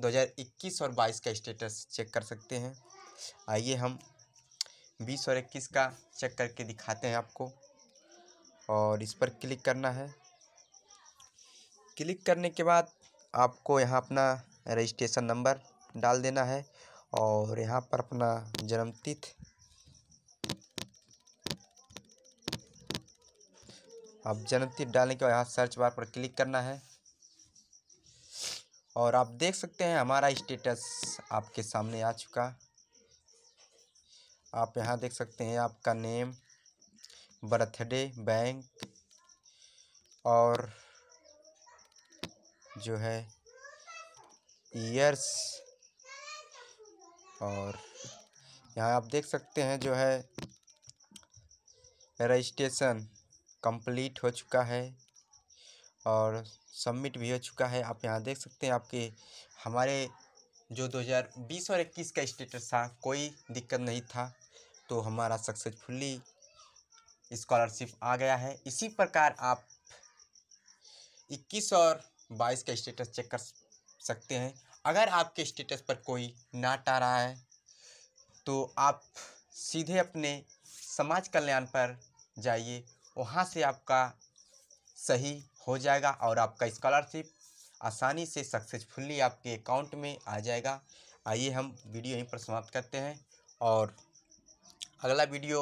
2021 और 22 का status check कर सकते हैं आइए हम 20 और 21 का चेक करके दिखाते हैं आपको और इस पर क्लिक करना है क्लिक करने के बाद आपको यहाँ अपना रजिस्ट्रेशन नंबर डाल देना है और यहाँ पर अपना जन्म तिथि अब जन्म तिथि डालने के बाद यहाँ सर्च बार पर क्लिक करना है और आप देख सकते हैं हमारा स्टेटस आपके सामने आ चुका आप यहाँ देख सकते हैं आपका नेम बर्थडे बैंक और जो है ईयर्स और यहाँ आप देख सकते हैं जो है रजिस्ट्रेशन कंप्लीट हो चुका है और सबमिट भी हो चुका है आप यहाँ देख सकते हैं आपके हमारे जो 2020 और 21 का स्टेटस था कोई दिक्कत नहीं था तो हमारा सक्सेसफुली स्कॉलरशिप आ गया है इसी प्रकार आप 21 और 22 का स्टेटस चेक कर सकते हैं अगर आपके स्टेटस पर कोई नाट आ रहा है तो आप सीधे अपने समाज कल्याण पर जाइए वहाँ से आपका सही हो जाएगा और आपका स्कॉलरशिप आसानी से सक्सेसफुल्ली आपके अकाउंट में आ जाएगा आइए हम वीडियो यहीं पर समाप्त करते हैं और अगला वीडियो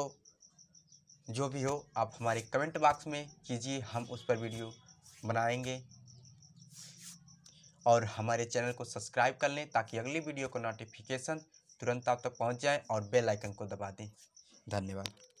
जो भी हो आप हमारे कमेंट बॉक्स में कीजिए हम उस पर वीडियो बनाएंगे और हमारे चैनल को सब्सक्राइब कर लें ताकि अगली वीडियो का नोटिफिकेशन तुरंत आप तक पहुंच जाए और बेल आइकन को दबा दें धन्यवाद